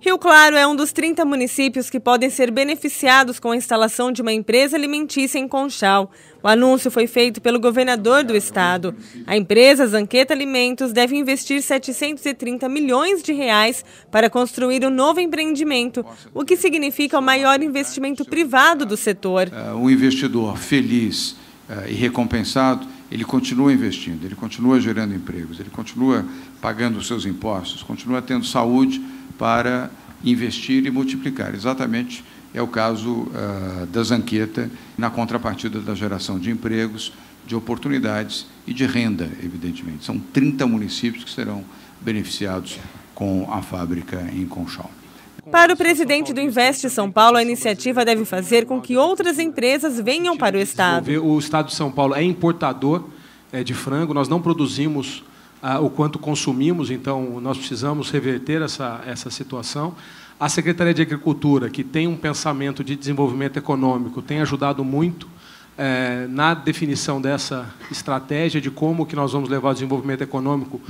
Rio Claro é um dos 30 municípios que podem ser beneficiados com a instalação de uma empresa alimentícia em Conchal. O anúncio foi feito pelo governador do estado. A empresa Zanqueta Alimentos deve investir 730 milhões de reais para construir um novo empreendimento, o que significa o maior investimento privado do setor. É, um investidor feliz é, e recompensado ele continua investindo, ele continua gerando empregos, ele continua pagando os seus impostos, continua tendo saúde para investir e multiplicar. Exatamente é o caso uh, ah, da Zanqueta, na contrapartida da geração de empregos, de oportunidades e de renda, evidentemente. São 30 municípios que serão beneficiados com a fábrica em Conchal. Para o presidente do Invest São Paulo, a iniciativa deve fazer com que outras empresas venham para o Estado. O Estado de São Paulo é importador é, de frango, nós não produzimos ah, o quanto consumimos, então nós precisamos reverter essa, essa situação. A Secretaria de Agricultura, que tem um pensamento de desenvolvimento econômico, tem ajudado muito eh, na definição dessa estratégia de como que nós vamos levar o desenvolvimento econômico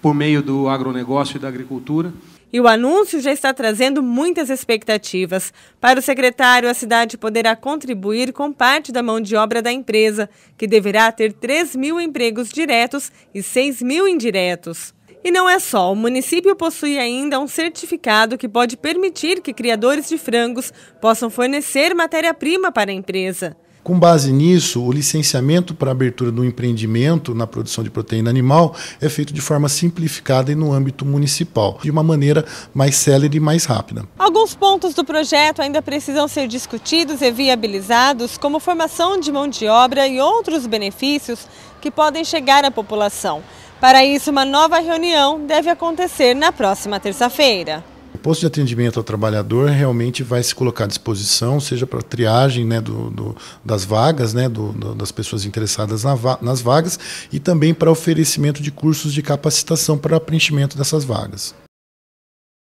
por meio do agronegócio e da agricultura. E o anúncio já está trazendo muitas expectativas. Para o secretário, a cidade poderá contribuir com parte da mão de obra da empresa, que deverá ter 3 mil empregos diretos e 6 mil indiretos. E não é só, o município possui ainda um certificado que pode permitir que criadores de frangos possam fornecer matéria-prima para a empresa. Com base nisso, o licenciamento para abertura do empreendimento na produção de proteína animal é feito de forma simplificada e no âmbito municipal, de uma maneira mais célere e mais rápida. Alguns pontos do projeto ainda precisam ser discutidos e viabilizados, como formação de mão de obra e outros benefícios que podem chegar à população. Para isso, uma nova reunião deve acontecer na próxima terça-feira. O posto de atendimento ao trabalhador realmente vai se colocar à disposição, seja para triagem né, do, do, das vagas, né, do, do, das pessoas interessadas na va nas vagas, e também para oferecimento de cursos de capacitação para preenchimento dessas vagas.